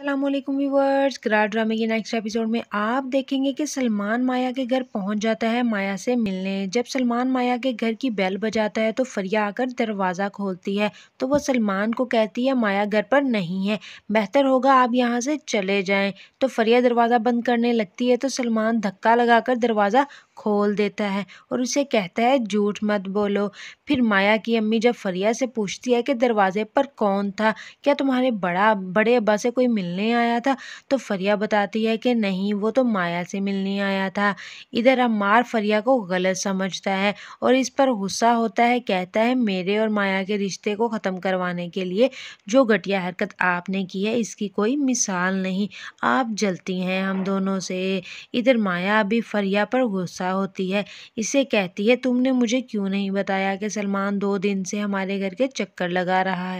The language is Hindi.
अल्लाम व्यूवर्स ग्रा ड्रामे के नेक्स्ट एपिसोड में आप देखेंगे कि सलमान माया के घर पहुंच जाता है माया से मिलने जब सलमान माया के घर की बेल बजाता है तो फरिया आकर दरवाज़ा खोलती है तो वो सलमान को कहती है माया घर पर नहीं है बेहतर होगा आप यहाँ से चले जाएं तो फरिया दरवाज़ा बंद करने लगती है तो सलमान धक्का कर दरवाज़ा खोल देता है और उसे कहता है झूठ मत बोलो फिर माया की अम्मी जब फरिया से पूछती है कि दरवाजे पर कौन था क्या तुम्हारे बड़ा बड़े अब्बा से कोई मिलने आया था तो फरिया बताती है कि नहीं वो तो माया से मिलने आया था इधर अमार फरिया को गलत समझता है और इस पर गुस्सा होता है कहता है मेरे और माया के रिश्ते को ख़त्म करवाने के लिए जो घटिया हरकत आपने की है इसकी कोई मिसाल नहीं आप जलती हैं हम दोनों से इधर माया अभी फरिया पर गुस्सा होती है इसे कहती है तुमने मुझे क्यों नहीं बताया कि सलमान दो दिन से हमारे घर के चक्कर लगा रहा है